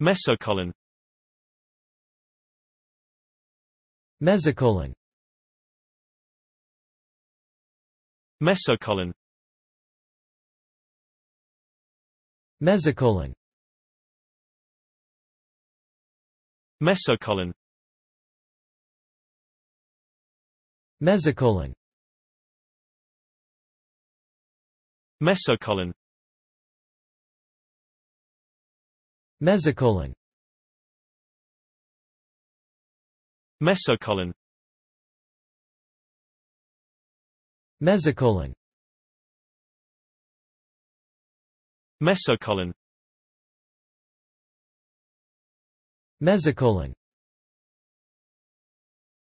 Mesocolon Mesocolon Mesocolon Mesocolon Mesocolon Mesocolon Mesocolon Mesocolon Mesocolon Mesocolon Mesocolon Mesocolon